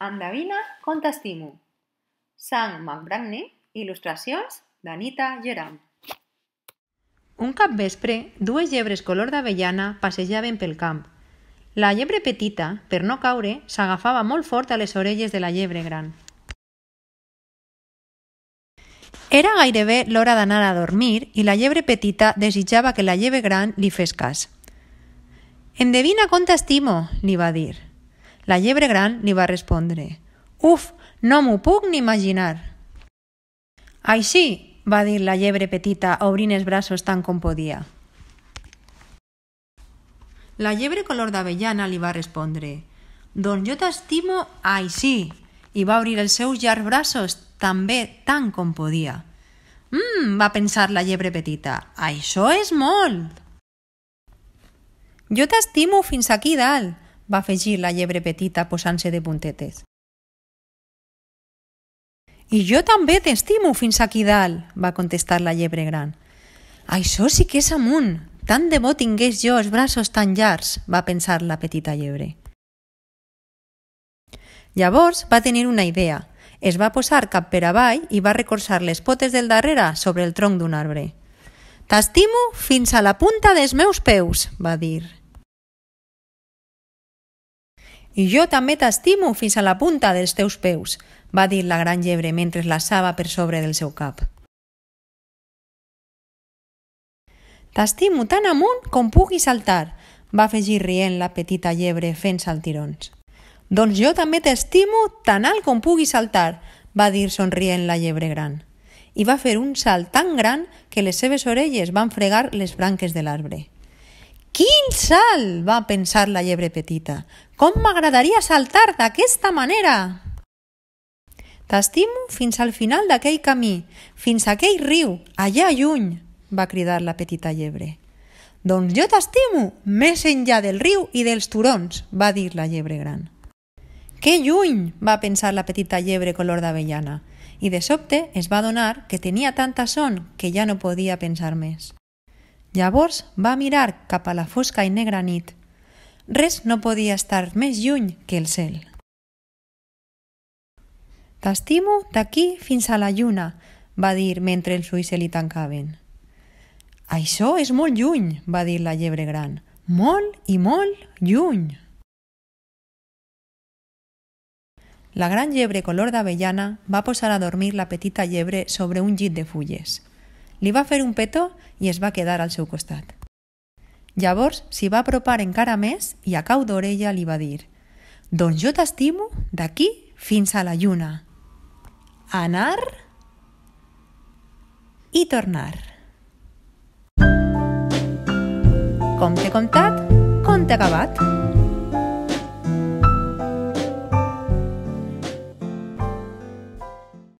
Endevina com t'estimo. Sang McBrackney, il·lustracions d'Anita Geram. Un cap vespre, dues llebres color d'avellana passejaven pel camp. La llebre petita, per no caure, s'agafava molt fort a les orelles de la llebre gran. Era gairebé l'hora d'anar a dormir i la llebre petita desitjava que la llebre gran li fes cas. «Endevina com t'estimo», li va dir. La llebre gran li va respondre «Uf, no m'ho puc ni imaginar!» «Així!» va dir la llebre petita obrint els braços tant com podia. La llebre color d'avellana li va respondre «Doncs jo t'estimo així!» i va obrir els seus llargs braços també tant com podia. «Mmm», va pensar la llebre petita, «això és molt!» «Jo t'estimo fins aquí dalt!» va afegir la llebre petita posant-se de puntetes. I jo també t'estimo fins aquí dalt, va contestar la llebre gran. Això sí que és amunt. Tant de bo tingués jo els braços tan llargs, va pensar la petita llebre. Llavors va tenir una idea. Es va posar cap per avall i va recorçar les potes del darrere sobre el tronc d'un arbre. T'estimo fins a la punta dels meus peus, va dir. I jo també t'estimo fins a la punta dels teus peus, va dir la gran llebre mentre l'assava per sobre del seu cap. T'estimo tan amunt com pugui saltar, va afegir rient la petita llebre fent saltirons. Doncs jo també t'estimo tan alt com pugui saltar, va dir somrient la llebre gran. I va fer un salt tan gran que les seves orelles van fregar les branques de l'arbre. Quin salt! va pensar la llebre petita. Com m'agradaria saltar d'aquesta manera! T'estimo fins al final d'aquell camí, fins a aquell riu, allà lluny, va cridar la petita llebre. Doncs jo t'estimo, més enllà del riu i dels turons, va dir la llebre gran. Que lluny, va pensar la petita llebre color d'avellana, i de sobte es va donar que tenia tanta son que ja no podia pensar més. Llavors va mirar cap a la fosca i negra nit. Res no podia estar més lluny que el cel. T'estimo d'aquí fins a la lluna, va dir mentre els ulls se li tancaven. Això és molt lluny, va dir la llebre gran. Molt i molt lluny. La gran llebre color d'avellana va posar a dormir la petita llebre sobre un llit de fulles. Li va fer un petó i es va quedar al seu costat. Llavors s'hi va apropar encara més i a cau d'orella li va dir «Doncs jo t'estimo d'aquí fins a la lluna». Anar i tornar. Com acabat. comptat, t'he acabat.